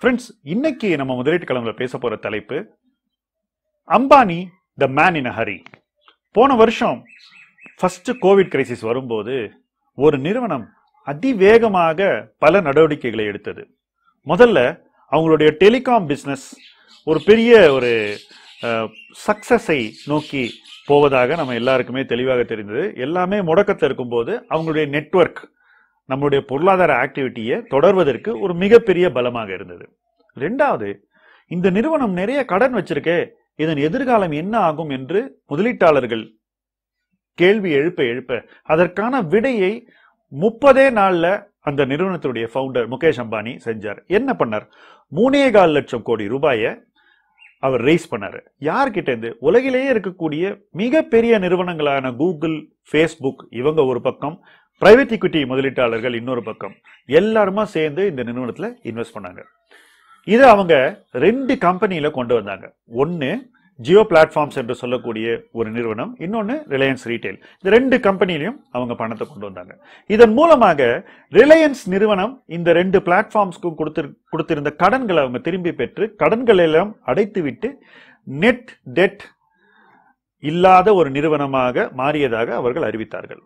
friends இன்னைக்கு நம்ம முதலீட்டு கலந்துல பேச போற தலைப்பு Ambani the man in hurry போன வருஷம் ஃபர்ஸ்ட் கோவிட் கிரைசிஸ் வரும்போது ஒரு நிறுவனம் அதிவேகமாக பல நடவடிக்கைகளை எடுத்தது முதல்ல அவங்களுடைய டெலிகாம் பிஸ்னஸ் ஒரு பெரிய ஒரு சக்சஸை நோக்கி போவதாக நம்ம எல்லாருக்குமே தெளிவாக தெரிந்தது எல்லாமே முடக்கத்தில் இருக்கும்போது அவங்களுடைய நெட்ஒர்க் நம்மளுடைய பொருளாதார ஆக்டிவிட்டியை தொடர்வதற்கு ஒரு மிகப்பெரிய பலமாக இருந்தது ரெண்டாவது இந்த நிறுவனம் நிறைய கடன் வச்சிருக்கே இதன் எதிர்காலம் என்ன ஆகும் என்று முதலீட்டாளர்கள் கேள்வி எழுப்ப எழுப்ப அதற்கான விடையை முப்பதே நாள்ல அந்த நிறுவனத்துடைய ஃபவுண்டர் முகேஷ் அம்பானி செஞ்சார் என்ன பண்ணார் மூணே கால் லட்சம் கோடி ரூபாயை அவர் ரைஸ் பண்ணார் யார்கிட்ட இருந்து உலகிலேயே இருக்கக்கூடிய மிகப்பெரிய நிறுவனங்களான கூகுள் ஃபேஸ்புக் இவங்க ஒரு பக்கம் பிரைவேட் இக்விட்டி முதலீட்டாளர்கள் இன்னொரு பக்கம் எல்லாருமா சேர்ந்து இந்த நிறுவனத்தில் இன்வெஸ்ட் பண்ணாங்க இதை அவங்க ரெண்டு கம்பெனியில் கொண்டு வந்தாங்க ஒன்று ஜியோ பிளாட்ஃபார்ம்ஸ் என்று சொல்லக்கூடிய ஒரு நிறுவனம் இன்னொன்று ரிலையன்ஸ் ரீட்டைல் இந்த ரெண்டு கம்பெனிலையும் அவங்க பணத்தை கொண்டு வந்தாங்க இதன் மூலமாக ரிலையன்ஸ் நிறுவனம் இந்த ரெண்டு பிளாட்ஃபார்ம்ஸ்க்கும் கொடுத்து கொடுத்திருந்த கடன்களை அவங்க திரும்பி பெற்று கடன்கள் எல்லாம் அடைத்து விட்டு நெட் டெட் இல்லாத ஒரு நிறுவனமாக மாறியதாக அவர்கள் அறிவித்தார்கள்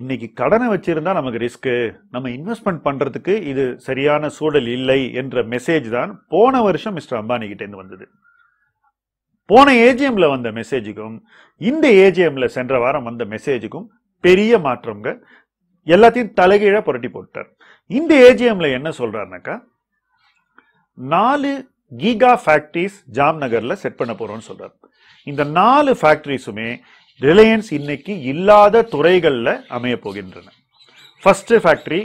இன்னைக்கு கடனை வச்சிருந்தா நமக்கு ரிஸ்க்கு நம்ம இன்வெஸ்ட்மெண்ட் பண்றதுக்கு இது சரியான சூழல் இல்லை என்ற மெசேஜ் தான் போன வருஷம் மிஸ்டர் அம்பானி கிட்டேருந்து வந்தது போன ஏஜிஎம்ல வந்த மெசேஜுக்கும் இந்த ஏஜிஎம்ல சென்ற வாரம் வந்த மெசேஜுக்கும் பெரிய மாற்றம்ங்க எல்லாத்தையும் தலைகீழ புரட்டி போட்டார் இந்த ஏஜிஎம்ல என்ன சொல்றாருனாக்கா நாலு கீகா ஃபேக்டரிஸ் ஜாம்நகரில் செட் பண்ண போறோம்னு சொல்றாரு இந்த நாலு ஃபேக்டரிஸுமே ரிலையன்ஸ் இன்னைக்கு இல்லாத துறைகளில் அமைய போகின்றன ஃபர்ஸ்ட் ஃபேக்டரி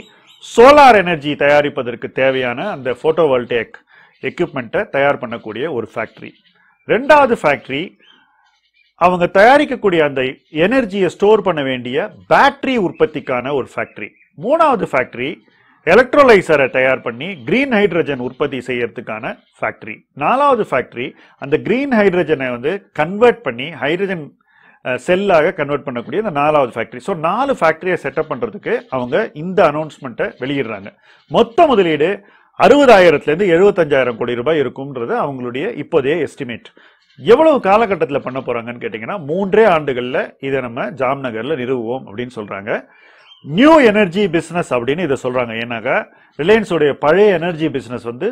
சோலார் எனர்ஜி தயாரிப்பதற்கு தேவையான அந்த போட்டோவால்டேக் எக்யூப்மெண்ட்டை தயார் பண்ணக்கூடிய ஒரு ஃபேக்ட்ரி ரெண்டாவது ஃபேக்ட்ரி அவங்க தயாரிக்கக்கூடிய அந்த எனர்ஜியை ஸ்டோர் பண்ண வேண்டிய பேட்டரி உற்பத்திக்கான ஒரு ஃபேக்ட்ரி மூணாவது ஃபேக்ட்ரி எலக்ட்ரோலைசரை தயார் பண்ணி கிரீன் ஹைட்ரஜன் உற்பத்தி செய்யறதுக்கான ஃபேக்ட்ரி நாலாவது ஃபேக்ட்ரி அந்த கிரீன் ஹைட்ரஜனை வந்து கன்வெர்ட் பண்ணி ஹைட்ரஜன் செல்லாக கன்வெர்ட் பண்ணக்கூடிய இந்த நாலாவது ஃபேக்ட்ரி ஸோ நாலு ஃபேக்ட்ரியை செட்டப் பண்ணுறதுக்கு அவங்க இந்த அனௌன்ஸ்மெண்ட்டை வெளியிடுறாங்க மொத்த முதலீடு அறுபதாயிரத்துலேருந்து எழுபத்தஞ்சாயிரம் கோடி ரூபாய் இருக்கும்ன்றது அவங்களுடைய இப்போதைய எஸ்டிமேட் எவ்வளவு காலகட்டத்தில் பண்ண போகிறாங்கன்னு கேட்டிங்கன்னா மூன்றே ஆண்டுகளில் இதை நம்ம ஜாம்நகரில் நிறுவுவோம் அப்படின்னு சொல்கிறாங்க நியூ எனர்ஜி பிஸ்னஸ் அப்படின்னு இதை சொல்கிறாங்க ஏன்னாக்கா ரிலையன்ஸுடைய பழைய எனர்ஜி பிஸ்னஸ் வந்து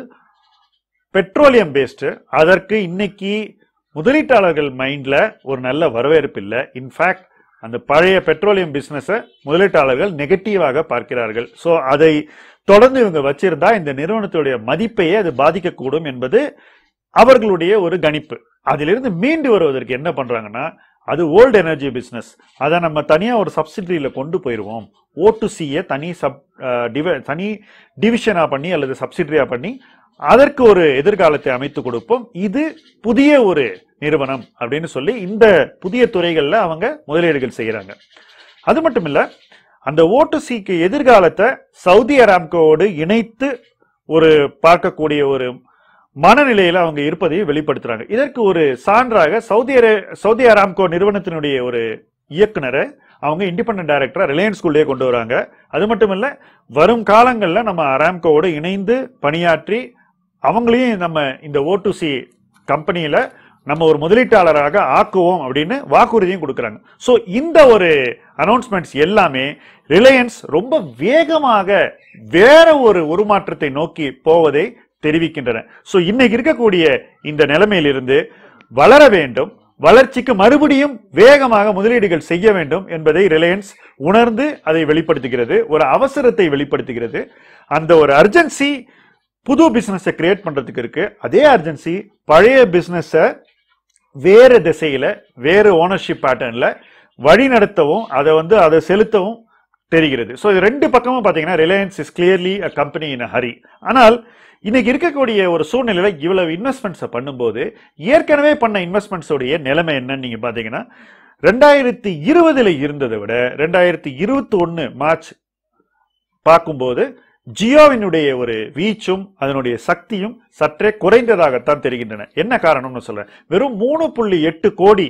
பெட்ரோலியம் பேஸ்டு அதற்கு இன்னைக்கு முதலீட்டாளர்கள் மைண்டில் ஒரு நல்ல வரவேற்பு இல்லை இன்ஃபேக்ட் அந்த பழைய பெட்ரோலியம் பிஸ்னஸை முதலீட்டாளர்கள் நெகட்டிவாக பார்க்கிறார்கள் ஸோ அதை தொடர்ந்து இவங்க வச்சிருந்தா இந்த நிறுவனத்துடைய மதிப்பையே அது பாதிக்கக்கூடும் என்பது அவர்களுடைய ஒரு கணிப்பு அதிலிருந்து மீண்டு வருவதற்கு என்ன பண்றாங்கன்னா அது ஓல்டு எனர்ஜி பிஸ்னஸ் அதை நம்ம தனியாக ஒரு சப்சிடரியில் கொண்டு போயிடுவோம் ஓ டு சியை தனி சப் டிவ தனி டிவிஷனாக பண்ணி அல்லது சப்சிடரியாக பண்ணி அதற்கு ஒரு எதிர்காலத்தை அமைத்து கொடுப்போம் இது புதிய ஒரு நிறுவனம் அப்படின்னு சொல்லி இந்த புதிய துறைகளில் அவங்க முதலீடுகள் செய்கிறாங்க அது மட்டும் இல்லை அந்த ஓட்டு எதிர்காலத்தை சவுதி அராம்கோடு இணைத்து ஒரு பார்க்கக்கூடிய ஒரு மனநிலையில அவங்க இருப்பதையும் வெளிப்படுத்துறாங்க இதற்கு ஒரு சான்றாக சவுதி சவுதி அராம்கோ நிறுவனத்தினுடைய ஒரு இயக்குனரை அவங்க இண்டிபெண்ட் டைரக்டரா ரிலையன்ஸ் குள்ளேயே கொண்டு வராங்க அது மட்டும் இல்ல வரும் காலங்களில் நம்ம அராம்கோவோடு இணைந்து பணியாற்றி அவங்களையும் நம்ம இந்த ஓ கம்பெனியில் நம்ம ஒரு முதலீட்டாளராக ஆக்குவோம் அப்படின்னு வாக்குறுதியும் கொடுக்குறாங்க ஸோ இந்த ஒரு அனௌன்ஸ்மெண்ட்ஸ் எல்லாமே ரிலையன்ஸ் ரொம்ப வேகமாக வேற ஒரு உருமாற்றத்தை நோக்கி போவதை தெரிவிக்கின்றன ஸோ இன்னைக்கு இருக்கக்கூடிய இந்த நிலைமையிலிருந்து வளர வேண்டும் வளர்ச்சிக்கு மறுபடியும் வேகமாக முதலீடுகள் செய்ய வேண்டும் என்பதை ரிலையன்ஸ் உணர்ந்து அதை வெளிப்படுத்துகிறது ஒரு அவசரத்தை வெளிப்படுத்துகிறது அந்த ஒரு அர்ஜென்சி புது பிஸ்னஸை கிரியேட் பண்ணுறதுக்கு இருக்குது அதே அர்ஜென்சி பழைய பிஸ்னஸை வேறு திசையில் வேறு ஓனர்ஷிப் பேட்டர்னில் வழி நடத்தவும் அதை வந்து அதை செலுத்தவும் தெரிகிறது ஸோ இது ரெண்டு பக்கமும் பார்த்தீங்கன்னா Reliance is clearly a company in hurry ஆனால் இன்னைக்கு இருக்கக்கூடிய ஒரு சூழ்நிலையில் இவ்வளவு இன்வெஸ்ட்மெண்ட்ஸை பண்ணும்போது ஏற்கனவே பண்ண இன்வெஸ்ட்மெண்ட்ஸோடைய நிலைமை என்னன்னு நீங்கள் பார்த்தீங்கன்னா ரெண்டாயிரத்தி இருபதுல இருந்ததை விட ரெண்டாயிரத்தி இருபத்தி ஒன்று மார்ச் பார்க்கும்போது ஜியோவினுடைய ஒரு வீச்சும் அதனுடைய சக்தியும் சற்றே குறைந்ததாகத்தான் தெரிகின்றன என்ன காரணம்னு சொல்றேன் வெறும் மூணு புள்ளி எட்டு கோடி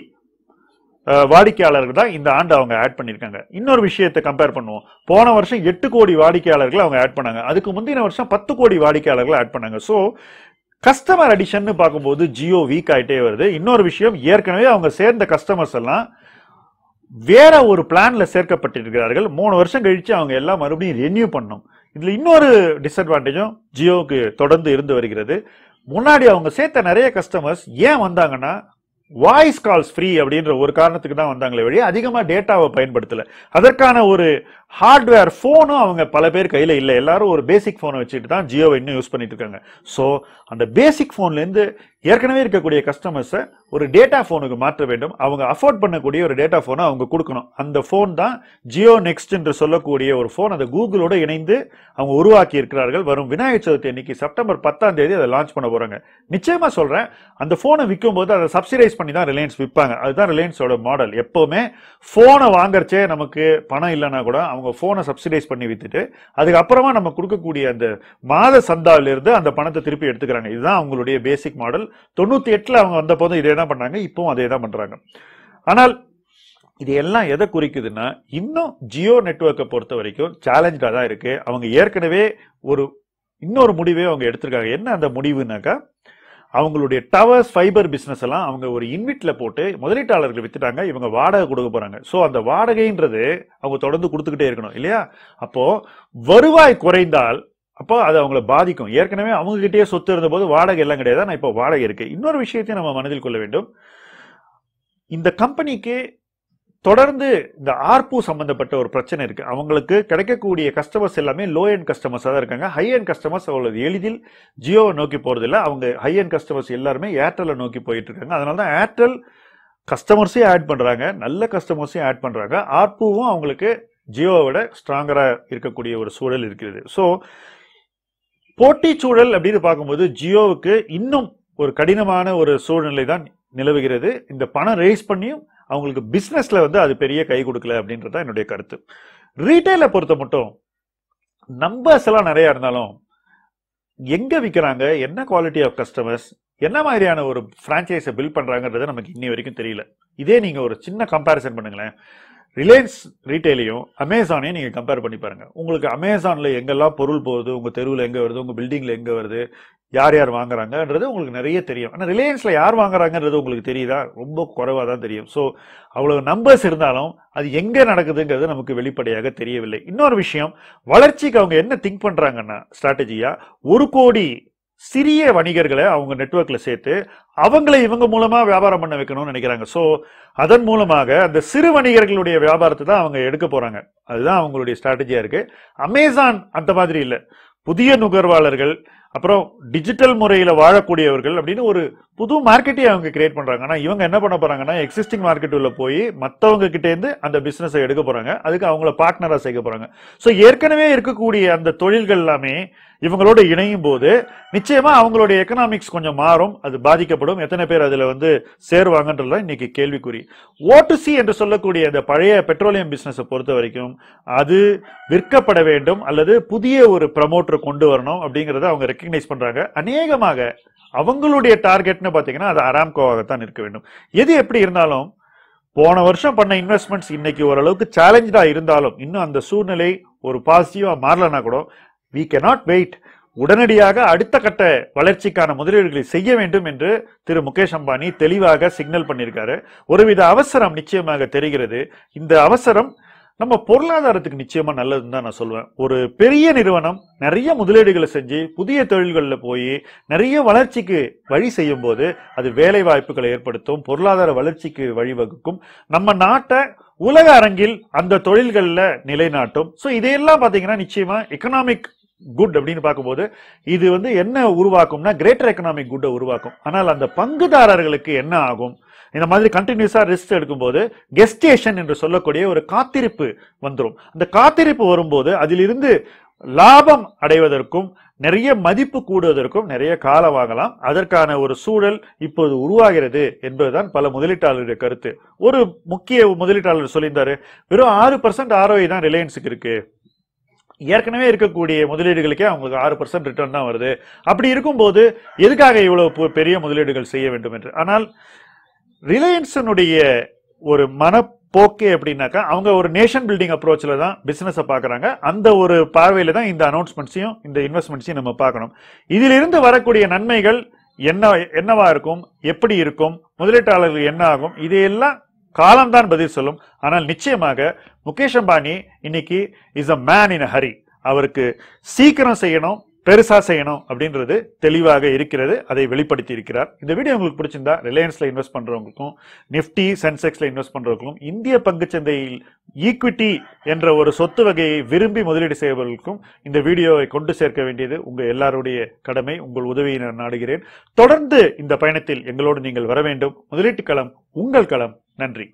வாடிக்கையாளர்கள் தான் இந்த ஆண்டு அவங்க ஆட் பண்ணியிருக்காங்க இன்னொரு விஷயத்தை கம்பேர் பண்ணுவோம் போன வருஷம் எட்டு கோடி வாடிக்கையாளர்கள் அவங்க ஆட் பண்ணாங்க அதுக்கு முந்தின வருஷம் பத்து கோடி வாடிக்கையாளர்கள் ஆட் பண்ணாங்க ஸோ கஸ்டமர் அடிஷன் பார்க்கும்போது ஜியோ வீக் ஆகிட்டே வருது இன்னொரு விஷயம் ஏற்கனவே அவங்க சேர்ந்த கஸ்டமர்ஸ் எல்லாம் வேற ஒரு பிளான்ல சேர்க்கப்பட்டிருக்கிறார்கள் மூணு வருஷம் கழிச்சு அவங்க எல்லாம் மறுபடியும் ரெனியூ பண்ணும் இதில் இன்னொரு டிஸ்அட்வான்டேஜும் ஜியோவுக்கு தொடர்ந்து இருந்து வருகிறது முன்னாடி அவங்க சேர்த்த நிறைய கஸ்டமர்ஸ் ஏன் வந்தாங்கன்னா வாய்ஸ் கால்ஸ் ஃப்ரீ அப்படின்ற ஒரு காரணத்துக்கு தான் வந்தாங்களே வழி அதிகமாக டேட்டாவை பயன்படுத்தலை அதற்கான ஒரு ஹார்ட்வேர் ஃபோனும் அவங்க பல பேர் கையில் இல்லை எல்லாரும் ஒரு பேசிக் ஃபோனை வச்சுட்டு தான் ஜியோவை இன்னும் யூஸ் பண்ணிட்டு இருக்காங்க ஸோ அந்த பேசிக் ஃபோன்லேருந்து ஏற்கனவே இருக்கக்கூடிய கஸ்டமர்ஸை ஒரு டேட்டா ஃபோனுக்கு மாற்ற வேண்டும் அவங்க அஃபோர்ட் பண்ணக்கூடிய ஒரு டேட்டா ஃபோனை அவங்க கொடுக்கணும் அந்த ஃபோன் தான் ஜியோ நெக்ஸ்ட் என்று சொல்லக்கூடிய ஒரு ஃபோன் அதை கூகுளோடு இணைந்து அவங்க உருவாக்கி இருக்கிறார்கள் வரும் விநாயகர் சதுர்த்தி அன்னைக்கு செப்டம்பர் பத்தாம் தேதி அதை லான்ச் பண்ண போகிறாங்க நிச்சயமாக சொல்கிறேன் அந்த ஃபோனை விற்கும் போது அதை சப்சிடைஸ் பண்ணி தான் ரிலையன்ஸ் விற்பாங்க அதுதான் ரிலையன்ஸோட மாடல் எப்போவுமே ஃபோனை வாங்குறச்சே நமக்கு பணம் இல்லைன்னா கூட அவங்க ஃபோனை சப்சிடைஸ் பண்ணி விற்றுட்டு அதுக்கப்புறமா நம்ம கொடுக்கக்கூடிய அந்த மாத சந்தாவிலிருந்து அந்த பணத்தை திருப்பி எடுத்துக்கிறாங்க இதுதான் அவங்களுடைய பேசிக் மாடல் தொண்ணூற்றி எட்டில் அவங்க வந்தபோது இதே தான் பண்ணாங்க இப்போவும் அதே தான் பண்ணுறாங்க ஆனால் இது எல்லாம் எதை குறிக்குதுன்னா இன்னும் ஜியோ நெட்ஒர்க்கை பொறுத்த வரைக்கும் சேலஞ்சாக தான் இருக்குது அவங்க ஏற்கனவே ஒரு இன்னொரு முடிவே அவங்க எடுத்திருக்காங்க என்ன அந்த முடிவுனாக்கா அவங்களுடைய டவர்ஸ் ஃபைபர் பிஸ்னஸ் எல்லாம் அவங்க ஒரு இன்விட்டில் போட்டு முதலீட்டாளர்கள் வித்துட்டாங்க இவங்க வாடகை கொடுக்க போகிறாங்க ஸோ அந்த வாடகைன்றது அவங்க தொடர்ந்து கொடுத்துக்கிட்டே இருக்கணும் இல்லையா அப்போது வருவாய் குறைந்தால் அப்போ அது அவங்கள பாதிக்கும் ஏற்கனவே அவங்ககிட்டயே சொத்து இருந்தபோது வாடகை எல்லாம் கிடையாது நான் இப்போ வாடகை இருக்குது இன்னொரு விஷயத்தையும் நம்ம மனதில் கொள்ள வேண்டும் இந்த கம்பெனிக்கு தொடர்ந்து இந்த ஆர்பு சம்பந்தப்பட்ட ஒரு பிரச்சனை இருக்கு அவங்களுக்கு கிடைக்கக்கூடிய கஸ்டமர்ஸ் எல்லாமே லோ அண்ட் கஸ்டமர்ஸாக தான் இருக்காங்க ஹை அண்ட் கஸ்டமர்ஸ் அவ்வளவு எளிதில் ஜியோவை நோக்கி இல்லை அவங்க ஹை அண்ட் கஸ்டமர்ஸ் எல்லாருமே ஏர்டெல்லை நோக்கி போயிட்டு இருக்காங்க அதனால தான் ஏர்டெல் கஸ்டமர்ஸையும் ஆட் பண்ணுறாங்க நல்ல கஸ்டமர்ஸையும் ஆட் பண்ணுறாங்க ஆர்பூவும் அவங்களுக்கு ஜியோவை விட ஸ்ட்ராங்கராக இருக்கக்கூடிய ஒரு சூழல் இருக்கிறது ஸோ போட்டி சூழல் அப்படின்னு பார்க்கும்போது ஜியோவுக்கு இன்னும் ஒரு கடினமான ஒரு சூழ்நிலை தான் நிலவுகிறது இந்த பணம் ரேஸ் பண்ணியும் அவங்களுக்கு பிஸ்னஸில் வந்து அது பெரிய கை கொடுக்கல அப்படின்றது தான் என்னுடைய கருத்து ரீட்டைலை பொறுத்த மட்டும் நம்பர்ஸ் எல்லாம் நிறையா இருந்தாலும் எங்கே விற்கிறாங்க என்ன குவாலிட்டி ஆஃப் கஸ்டமர்ஸ் என்ன மாதிரியான ஒரு ஃப்ரான்ச்சைஸை பில்ட் பண்ணுறாங்கன்றது நமக்கு இன்னி வரைக்கும் தெரியல இதே நீங்கள் ஒரு சின்ன கம்பேரிசன் பண்ணுங்களேன் ரிலையன்ஸ் ரீட்டைலையும் அமேசானையும் நீங்கள் கம்பேர் பண்ணி பாருங்கள் உங்களுக்கு அமேசானில் எங்கெல்லாம் பொருள் போகுது உங்கள் தெருவில் எங்கே வருது உங்கள் பில்டிங்கில் எங்கே வருது யார் யார் வாங்குறாங்கன்றது உங்களுக்கு நிறைய தெரியும் ஆனால் ரிலையன்ஸில் யார் வாங்குறாங்கன்றது உங்களுக்கு தெரியுதா ரொம்ப குறைவாக தான் தெரியும் ஸோ அவ்வளோ நம்பர்ஸ் இருந்தாலும் அது எங்கே நடக்குதுங்கிறது நமக்கு வெளிப்படையாக தெரியவில்லை இன்னொரு விஷயம் வளர்ச்சிக்கு அவங்க என்ன திங்க் பண்ணுறாங்கன்னா ஸ்ட்ராட்டஜியாக ஒரு கோடி சிறிய வணிகர்களை அவங்க நெட்ஒர்க்கில் சேர்த்து அவங்களை இவங்க மூலமாக வியாபாரம் பண்ண வைக்கணும்னு நினைக்கிறாங்க ஸோ அதன் மூலமாக அந்த சிறு வணிகர்களுடைய வியாபாரத்தை தான் அவங்க எடுக்க போகிறாங்க அதுதான் அவங்களுடைய ஸ்ட்ராட்டஜியாக இருக்குது அமேசான் அந்த மாதிரி இல்லை புதிய நுகர்வாளர்கள் அப்புறம் டிஜிட்டல் முறையில் வாழக்கூடியவர்கள் அப்படின்னு ஒரு புது மார்க்கெட்டே அவங்க கிரியேட் பண்ணுறாங்க ஆனால் இவங்க என்ன பண்ண போகிறாங்கன்னா எக்ஸிஸ்டிங் மார்க்கெட் உள்ள போய் மற்றவங்க கிட்டேருந்து அந்த பிஸ்னஸை எடுக்க போகிறாங்க அதுக்கு அவங்கள பார்ட்னராக சேர்க்க போகிறாங்க ஸோ ஏற்கனவே இருக்கக்கூடிய அந்த தொழில்கள் எல்லாமே இவங்களோட இணையும் போது நிச்சயமா அவங்களுடைய எக்கனாமிக்ஸ் கொஞ்சம் மாறும் அது பாதிக்கப்படும் எத்தனை பேர் அதுல வந்து சேருவாங்கன்றதுல இன்னைக்கு கேள்விக்குறி ஓட்டுசி என்று சொல்லக்கூடிய அந்த பழைய பெட்ரோலியம் பிஸ்னஸை பொறுத்த வரைக்கும் அது விற்கப்பட வேண்டும் அல்லது புதிய ஒரு ப்ரமோட்டர் கொண்டு வரணும் அப்படிங்கறத அவங்க ரெக்கக்னைஸ் பண்றாங்க அநேகமாக அவங்களுடைய டார்கெட்னு பாத்தீங்கன்னா அது அராம்கோவாகத்தான் இருக்க வேண்டும் எது எப்படி இருந்தாலும் போன வருஷம் பண்ண இன்வெஸ்ட்மெண்ட்ஸ் இன்னைக்கு ஓரளவுக்கு சேலஞ்சா இருந்தாலும் இன்னும் அந்த சூழ்நிலை ஒரு பாசிட்டிவா மாறலன்னா கூட வி கெனாட் வெயிட் உடனடியாக அடுத்த கட்ட வளர்ச்சிக்கான முதலீடுகளை செய்ய வேண்டும் என்று திரு முகேஷ் அம்பானி தெளிவாக சிக்னல் பண்ணியிருக்காரு ஒருவித அவசரம் நிச்சயமாக தெரிகிறது இந்த அவசரம் நம்ம பொருளாதாரத்துக்கு நிச்சயமா நல்லதுன்னு தான் நான் சொல்வேன் ஒரு பெரிய நிறுவனம் நிறைய முதலீடுகளை செஞ்சு புதிய தொழில்களில் போய் நிறைய வளர்ச்சிக்கு வழி செய்யும் போது அது வேலை வாய்ப்புகளை ஏற்படுத்தும் பொருளாதார வளர்ச்சிக்கு வழிவகுக்கும் நம்ம நாட்டை உலக அரங்கில் அந்த தொழில்களில் நிலைநாட்டும் ஸோ இதையெல்லாம் பார்த்தீங்கன்னா நிச்சயமா எக்கனாமிக் குட் அப்படின்னு பார்க்கும்போது இது வந்து என்ன உருவாக்கும்னா கிரேட்டர் எக்கனாமிக் குட்டை உருவாக்கும் ஆனால் அந்த பங்குதாரர்களுக்கு என்ன ஆகும் இந்த மாதிரி கண்டினியூஸா ரிஸ்க் எடுக்கும்போது கெஸ்டேஷன் என்று சொல்லக்கூடிய ஒரு காத்திருப்பு வந்துடும் அந்த காத்திருப்பு வரும்போது அதிலிருந்து லாபம் அடைவதற்கும் நிறைய மதிப்பு கூடுவதற்கும் நிறைய காலம் ஆகலாம் அதற்கான ஒரு சூழல் இப்போது உருவாகிறது என்பதுதான் பல முதலீட்டாளருடைய கருத்து ஒரு முக்கிய முதலீட்டாளர் சொல்லியிருந்தாரு வெறும் ஆறு பர்சன்ட் ஆர்ஓஐ தான் ரிலையன்ஸுக்கு இருக்கு ஏற்கனவே இருக்கக்கூடிய முதலீடுகளுக்கே அவங்களுக்கு ஆறு பர்சன்ட் ரிட்டர்ன் தான் வருது அப்படி இருக்கும்போது எதுக்காக இவ்வளவு பெரிய முதலீடுகள் செய்ய வேண்டும் என்று ஆனால் ரிலையன்ஸனுடைய ஒரு மனப்போக்கே அப்படின்னாக்கா அவங்க ஒரு நேஷன் பில்டிங் அப்ரோச்சில் தான் பிஸ்னஸை பார்க்குறாங்க அந்த ஒரு பார்வையில் தான் இந்த அனௌன்ஸ்மெண்ட்ஸையும் இந்த இன்வெஸ்ட்மெண்ட்ஸையும் நம்ம பார்க்கணும் இதிலிருந்து வரக்கூடிய நன்மைகள் என்ன என்னவா இருக்கும் எப்படி இருக்கும் முதலீட்டாளர்கள் என்ன ஆகும் இதையெல்லாம் காலம்தான் பதில் சொல்லும் ஆனால் நிச்சயமாக முகேஷ் அம்பானி இன்னைக்கு is a man in a hurry அவருக்கு சீக்கிரம் செய்யணும் பெருசா செய்யணும் அப்படின்றது தெளிவாக இருக்கிறது அதை வெளிப்படுத்தி இருக்கிறார் இந்த வீடியோ உங்களுக்கு பிடிச்சிருந்தா ரிலையன்ஸில் இன்வெஸ்ட் பண்ணுறவங்களுக்கும் நிஃப்டி சென்செக்ஸில் இன்வெஸ்ட் பண்ணுறவங்களுக்கும் இந்திய சந்தையில் ஈக்விட்டி என்ற ஒரு சொத்து வகையை விரும்பி முதலீடு செய்பவர்களுக்கும் இந்த வீடியோவை கொண்டு சேர்க்க வேண்டியது உங்கள் எல்லாருடைய கடமை உங்கள் உதவியை நான் நாடுகிறேன் தொடர்ந்து இந்த பயணத்தில் எங்களோடு நீங்கள் வர வேண்டும் முதலீட்டு களம் உங்கள் களம் நன்றி